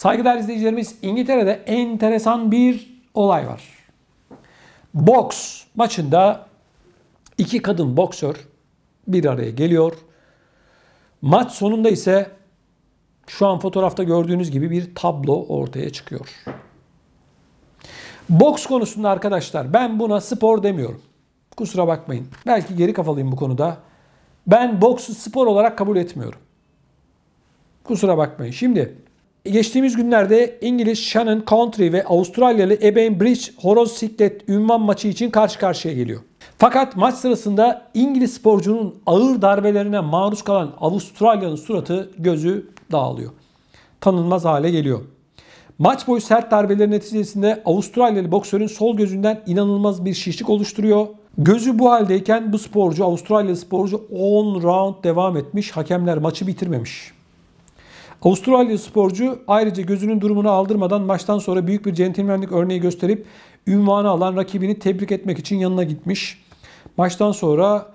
Saygıdeğer izleyicilerimiz İngiltere'de enteresan bir olay var. Boks maçında iki kadın boksör bir araya geliyor. Maç sonunda ise şu an fotoğrafta gördüğünüz gibi bir tablo ortaya çıkıyor. Boks konusunda arkadaşlar ben buna spor demiyorum. Kusura bakmayın. Belki geri kafalıyım bu konuda. Ben boksu spor olarak kabul etmiyorum. Kusura bakmayın. Şimdi Geçtiğimiz günlerde İngiliz Shannon Country ve Avustralyalı Eben Bridge horoz siklet ünvan maçı için karşı karşıya geliyor. Fakat maç sırasında İngiliz sporcunun ağır darbelerine maruz kalan Avustralya'nın suratı gözü dağılıyor. Tanınmaz hale geliyor. Maç boyu sert darbeler neticesinde Avustralyalı boksörün sol gözünden inanılmaz bir şişlik oluşturuyor. Gözü bu haldeyken bu sporcu Avustralyalı sporcu 10 round devam etmiş. Hakemler maçı bitirmemiş. Avustralya sporcu ayrıca gözünün durumunu aldırmadan maçtan sonra büyük bir centilmenlik örneği gösterip ünvanı alan rakibini tebrik etmek için yanına gitmiş. Maçtan sonra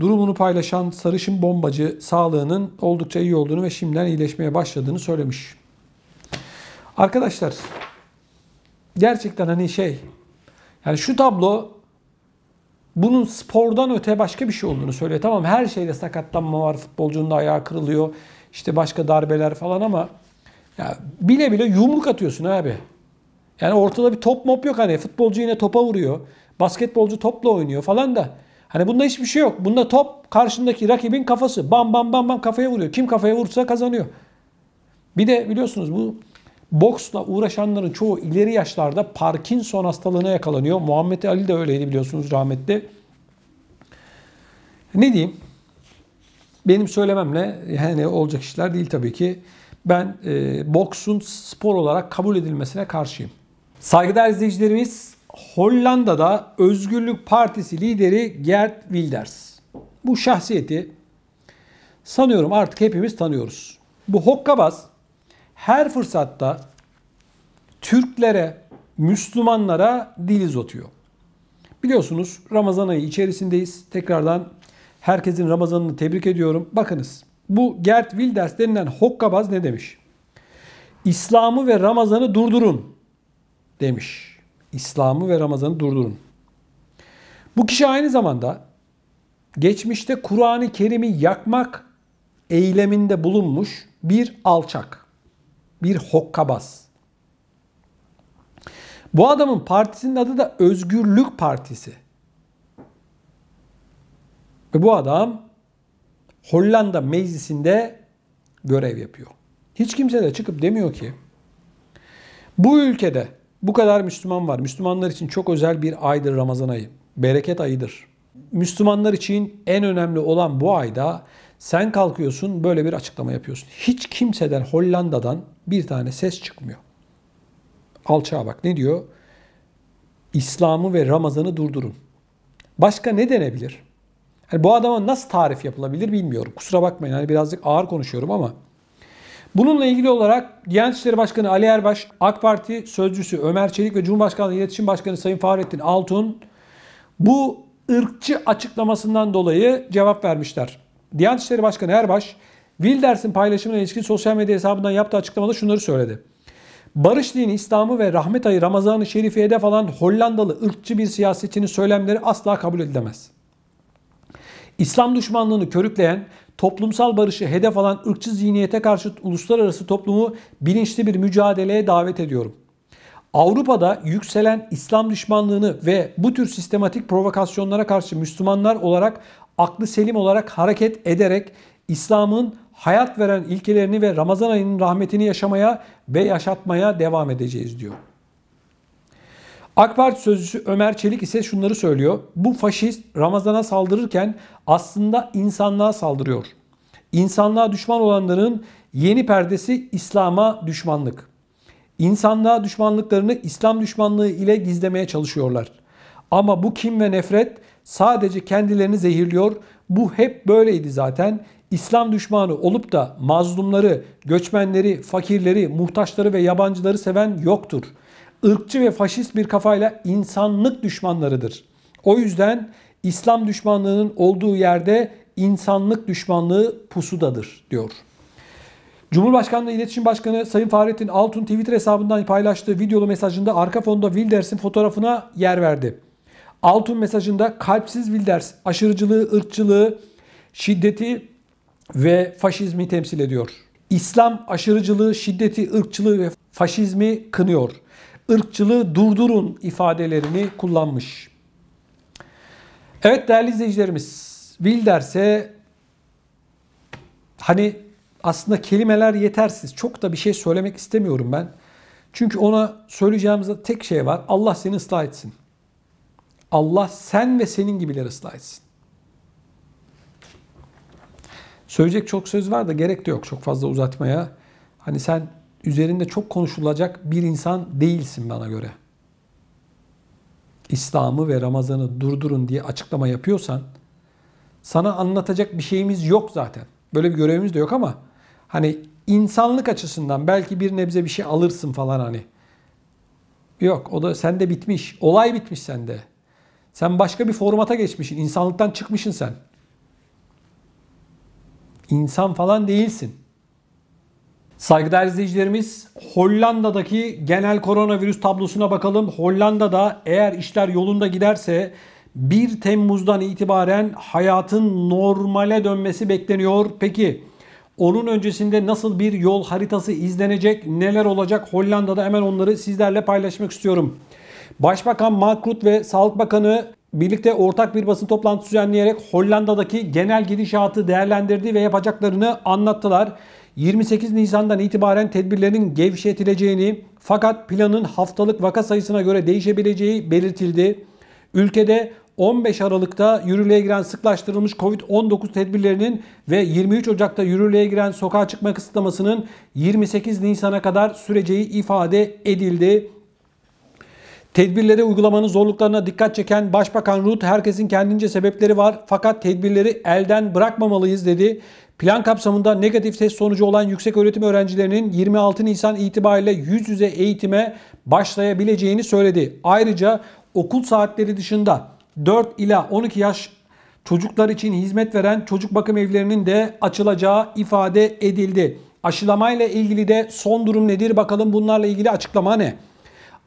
durumunu paylaşan sarışın bombacı sağlığının oldukça iyi olduğunu ve şimdiden iyileşmeye başladığını söylemiş. Arkadaşlar gerçekten hani şey yani şu tablo bunun spordan öte başka bir şey olduğunu söylüyor. Tamam her şeyde sakatlanma var, futbolcunun da ayağı kırılıyor, işte başka darbeler falan ama ya bile bile yumruk atıyorsun abi. Yani ortada bir top mop yok hani futbolcu yine topa vuruyor, basketbolcu topla oynuyor falan da. Hani bunda hiçbir şey yok. Bunda top karşındaki rakibin kafası. Bam bam bam bam kafaya vuruyor. Kim kafaya vursa kazanıyor. Bir de biliyorsunuz bu Boksla uğraşanların çoğu ileri yaşlarda Parkinson hastalığına yakalanıyor. Muhammed Ali de öyleydi biliyorsunuz rahmetli. Ne diyeyim? Benim söylememle yani olacak işler değil tabii ki. Ben e, boksun spor olarak kabul edilmesine karşıyım. Saygıdeğer izleyicilerimiz Hollanda'da Özgürlük Partisi lideri Gert Wilders. Bu şahsiyeti sanıyorum artık hepimiz tanıyoruz. Bu hokkabaz her fırsatta Türklere, Müslümanlara dil uzatıyor. Biliyorsunuz Ramazan ayı içerisindeyiz. Tekrardan herkesin Ramazan'ını tebrik ediyorum. Bakınız bu Gert Wilders denilen hokkabaz ne demiş? İslam'ı ve Ramazan'ı durdurun demiş. İslam'ı ve Ramazan'ı durdurun. Bu kişi aynı zamanda geçmişte Kur'an-ı Kerim'i yakmak eyleminde bulunmuş bir alçak. Bir hokkabaz. Bu adamın partisinin adı da Özgürlük Partisi. Ve bu adam Hollanda meclisinde görev yapıyor. Hiç kimse de çıkıp demiyor ki bu ülkede bu kadar Müslüman var. Müslümanlar için çok özel bir aydır Ramazan ayı. Bereket ayıdır. Müslümanlar için en önemli olan bu ayda sen kalkıyorsun böyle bir açıklama yapıyorsun. Hiç kimseden Hollanda'dan bir tane ses çıkmıyor. Alçağa bak ne diyor? İslam'ı ve Ramazan'ı durdurun. Başka ne denebilir? Hani bu adama nasıl tarif yapılabilir bilmiyorum. Kusura bakmayın hani birazcık ağır konuşuyorum ama. Bununla ilgili olarak Diyanet İşleri Başkanı Ali Erbaş, AK Parti Sözcüsü Ömer Çelik ve Cumhurbaşkanlığı İletişim Başkanı Sayın Fahrettin Altun bu ırkçı açıklamasından dolayı cevap vermişler. Diyanet İşleri Başkanı Erbaş, Wilders'in paylaşımına ilişkin sosyal medya hesabından yaptığı açıklamada şunları söyledi. Barış dini, İslam'ı ve rahmet ayı Ramazan-ı Şerif'i hedef alan Hollandalı ırkçı bir siyasetçinin söylemleri asla kabul edilemez. İslam düşmanlığını körükleyen, toplumsal barışı hedef alan ırkçı zihniyete karşı uluslararası toplumu bilinçli bir mücadeleye davet ediyorum. Avrupa'da yükselen İslam düşmanlığını ve bu tür sistematik provokasyonlara karşı Müslümanlar olarak aklı selim olarak hareket ederek İslam'ın hayat veren ilkelerini ve Ramazan ayının rahmetini yaşamaya ve yaşatmaya devam edeceğiz diyor. AK Parti sözcüsü Ömer Çelik ise şunları söylüyor. Bu faşist Ramazan'a saldırırken aslında insanlığa saldırıyor. İnsanlığa düşman olanların yeni perdesi İslam'a düşmanlık. İnsanlığa düşmanlıklarını İslam düşmanlığı ile gizlemeye çalışıyorlar. Ama bu kim ve nefret Sadece kendilerini zehirliyor. Bu hep böyleydi zaten. İslam düşmanı olup da mazlumları, göçmenleri, fakirleri, muhtaçları ve yabancıları seven yoktur. Irkçı ve faşist bir kafayla insanlık düşmanlarıdır. O yüzden İslam düşmanlığının olduğu yerde insanlık düşmanlığı pusudadır diyor. Cumhurbaşkanlığı İletişim Başkanı Sayın Fahrettin Altun Twitter hesabından paylaştığı videolu mesajında arka fonda Wilders'in fotoğrafına yer verdi. Altun mesajında kalpsiz Wilders aşırıcılığı, ırkçılığı, şiddeti ve faşizmi temsil ediyor. İslam aşırıcılığı, şiddeti, ırkçılığı ve faşizmi kınıyor. Irkçılığı durdurun ifadelerini kullanmış. Evet değerli izleyicilerimiz, Wilders'e hani aslında kelimeler yetersiz. Çok da bir şey söylemek istemiyorum ben. Çünkü ona söyleyeceğimiz tek şey var. Allah seni ıslah etsin. Allah sen ve senin gibileri ıslah etsin. Söyleyecek çok söz var da gerek de yok çok fazla uzatmaya. Hani sen üzerinde çok konuşulacak bir insan değilsin bana göre. İslam'ı ve Ramazan'ı durdurun diye açıklama yapıyorsan sana anlatacak bir şeyimiz yok zaten. Böyle bir görevimiz de yok ama hani insanlık açısından belki bir nebze bir şey alırsın falan hani. Yok o da sende bitmiş. Olay bitmiş sende. Sen başka bir formata geçmişsin. İnsanlıktan çıkmışsın sen. İnsan falan değilsin. Saygıdeğer izleyicilerimiz Hollanda'daki genel koronavirüs tablosuna bakalım. Hollanda'da eğer işler yolunda giderse 1 Temmuz'dan itibaren hayatın normale dönmesi bekleniyor. Peki onun öncesinde nasıl bir yol haritası izlenecek, neler olacak Hollanda'da hemen onları sizlerle paylaşmak istiyorum. Başbakan Mark Rutte ve Sağlık Bakanı birlikte ortak bir basın toplantısı düzenleyerek Hollanda'daki genel gidişatı değerlendirdi ve yapacaklarını anlattılar. 28 Nisan'dan itibaren tedbirlerin gevşetileceğini fakat planın haftalık vaka sayısına göre değişebileceği belirtildi. Ülkede 15 Aralık'ta yürürlüğe giren sıklaştırılmış Covid-19 tedbirlerinin ve 23 Ocak'ta yürürlüğe giren sokağa çıkma kısıtlamasının 28 Nisan'a kadar süreceği ifade edildi. Tedbirleri uygulamanın zorluklarına dikkat çeken Başbakan Rut herkesin kendince sebepleri var fakat tedbirleri elden bırakmamalıyız dedi. Plan kapsamında negatif test sonucu olan yüksek öğretim öğrencilerinin 26 Nisan itibariyle yüz yüze eğitime başlayabileceğini söyledi. Ayrıca okul saatleri dışında 4 ila 12 yaş çocuklar için hizmet veren çocuk bakım evlerinin de açılacağı ifade edildi. Aşılamayla ilgili de son durum nedir bakalım bunlarla ilgili açıklama ne?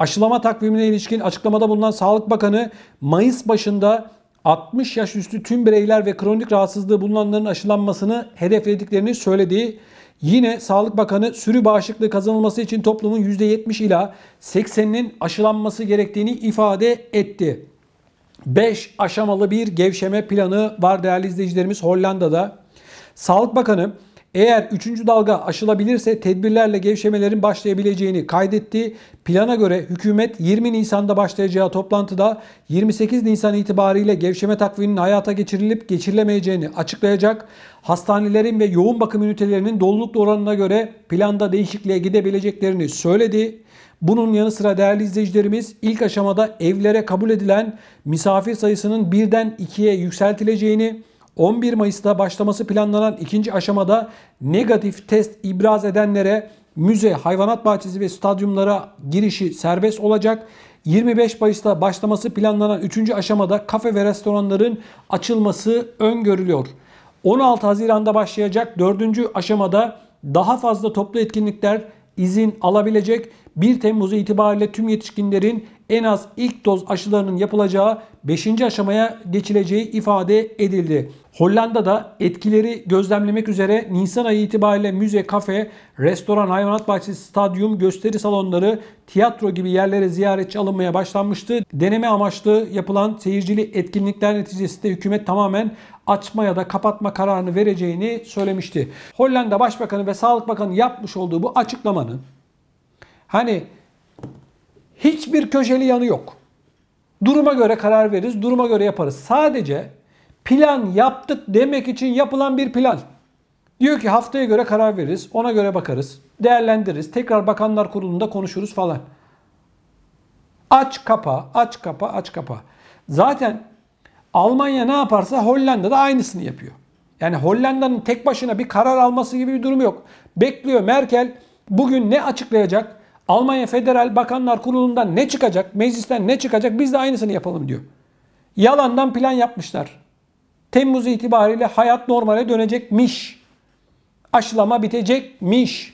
Aşılama takvimine ilişkin açıklamada bulunan Sağlık Bakanı Mayıs başında 60 yaş üstü tüm bireyler ve kronik rahatsızlığı bulunanların aşılanmasını hedeflediklerini söyledi. Yine Sağlık Bakanı sürü bağışıklığı kazanılması için toplumun %70 ila 80'inin aşılanması gerektiğini ifade etti. 5 aşamalı bir gevşeme planı var değerli izleyicilerimiz Hollanda'da. Sağlık Bakanı eğer 3. dalga aşılabilirse tedbirlerle gevşemelerin başlayabileceğini kaydetti. Plana göre hükümet 20 Nisan'da başlayacağı toplantıda 28 Nisan itibariyle gevşeme takviminin hayata geçirilip geçirilemeyeceğini açıklayacak. Hastanelerin ve yoğun bakım ünitelerinin doluluk oranına göre planda değişikliğe gidebileceklerini söyledi. Bunun yanı sıra değerli izleyicilerimiz ilk aşamada evlere kabul edilen misafir sayısının birden ikiye yükseltileceğini, 11 Mayıs'ta başlaması planlanan ikinci aşamada negatif test ibraz edenlere müze, hayvanat bahçesi ve stadyumlara girişi serbest olacak. 25 Mayıs'ta başlaması planlanan 3. aşamada kafe ve restoranların açılması öngörülüyor. 16 Haziran'da başlayacak 4. aşamada daha fazla toplu etkinlikler izin alabilecek. 1 Temmuz itibariyle tüm yetişkinlerin en az ilk doz aşılarının yapılacağı 5. aşamaya geçileceği ifade edildi. Hollanda'da etkileri gözlemlemek üzere Nisan ayı itibariyle müze, kafe, restoran, hayvanat bahçesi, stadyum, gösteri salonları, tiyatro gibi yerlere ziyaretçi alınmaya başlanmıştı. Deneme amaçlı yapılan seyircili etkinlikler neticesinde hükümet tamamen açma ya da kapatma kararını vereceğini söylemişti. Hollanda Başbakanı ve Sağlık Bakanı yapmış olduğu bu açıklamanın hani Hiçbir köşeli yanı yok. Duruma göre karar veririz, duruma göre yaparız. Sadece plan yaptık demek için yapılan bir plan. Diyor ki haftaya göre karar veririz, ona göre bakarız, değerlendiririz, tekrar bakanlar kurulunda konuşuruz falan. Aç kapa, aç kapa, aç kapa. Zaten Almanya ne yaparsa Hollanda da aynısını yapıyor. Yani Hollanda'nın tek başına bir karar alması gibi bir durumu yok. Bekliyor Merkel bugün ne açıklayacak? Almanya Federal Bakanlar Kurulu'ndan ne çıkacak, meclisten ne çıkacak biz de aynısını yapalım diyor. Yalandan plan yapmışlar. Temmuz itibariyle hayat normale dönecekmiş. Aşılama bitecekmiş.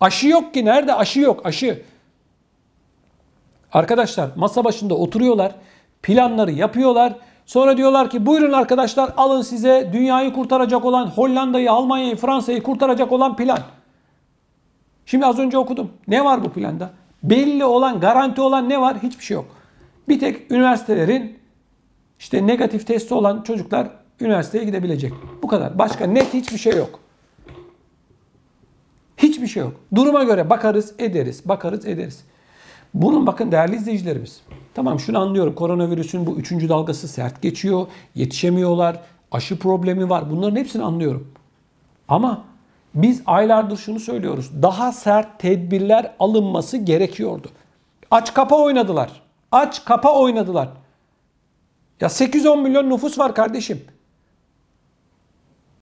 Aşı yok ki nerede aşı yok aşı. Arkadaşlar masa başında oturuyorlar, planları yapıyorlar. Sonra diyorlar ki buyurun arkadaşlar alın size dünyayı kurtaracak olan Hollanda'yı, Almanya'yı, Fransa'yı kurtaracak olan plan. Şimdi az önce okudum. Ne var bu planda? Belli olan, garanti olan ne var? Hiçbir şey yok. Bir tek üniversitelerin işte negatif testi olan çocuklar üniversiteye gidebilecek. Bu kadar. Başka net hiçbir şey yok. Hiçbir şey yok. Duruma göre bakarız, ederiz, bakarız, ederiz. Bunun bakın değerli izleyicilerimiz. Tamam şunu anlıyorum. Koronavirüsün bu üçüncü dalgası sert geçiyor. Yetişemiyorlar. Aşı problemi var. Bunların hepsini anlıyorum. Ama biz aylardır şunu söylüyoruz. Daha sert tedbirler alınması gerekiyordu. Aç kapa oynadılar. Aç kapa oynadılar. Ya 810 milyon nüfus var kardeşim.